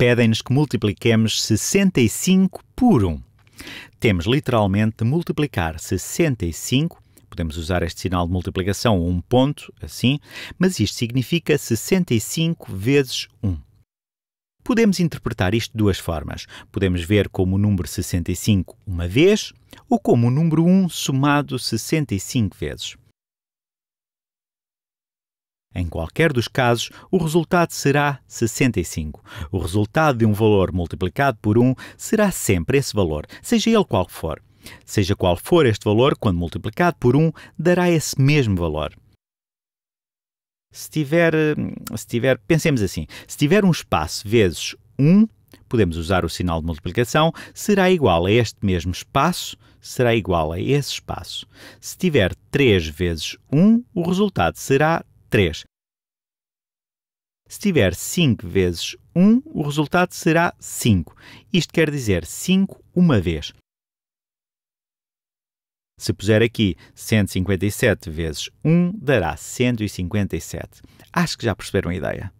pedem-nos que multipliquemos 65 por 1. Temos literalmente de multiplicar 65, podemos usar este sinal de multiplicação, um ponto, assim, mas isto significa 65 vezes 1. Podemos interpretar isto de duas formas. Podemos ver como o número 65 uma vez ou como o número 1 somado 65 vezes. Em qualquer dos casos, o resultado será 65. O resultado de um valor multiplicado por 1 será sempre esse valor, seja ele qual for. Seja qual for este valor, quando multiplicado por 1, dará esse mesmo valor. Se tiver, se tiver, pensemos assim, se tiver um espaço vezes 1, podemos usar o sinal de multiplicação, será igual a este mesmo espaço, será igual a esse espaço. Se tiver 3 vezes 1, o resultado será 3. Se tiver 5 vezes 1, o resultado será 5. Isto quer dizer 5 uma vez. Se puser aqui 157 vezes 1, dará 157. Acho que já perceberam a ideia.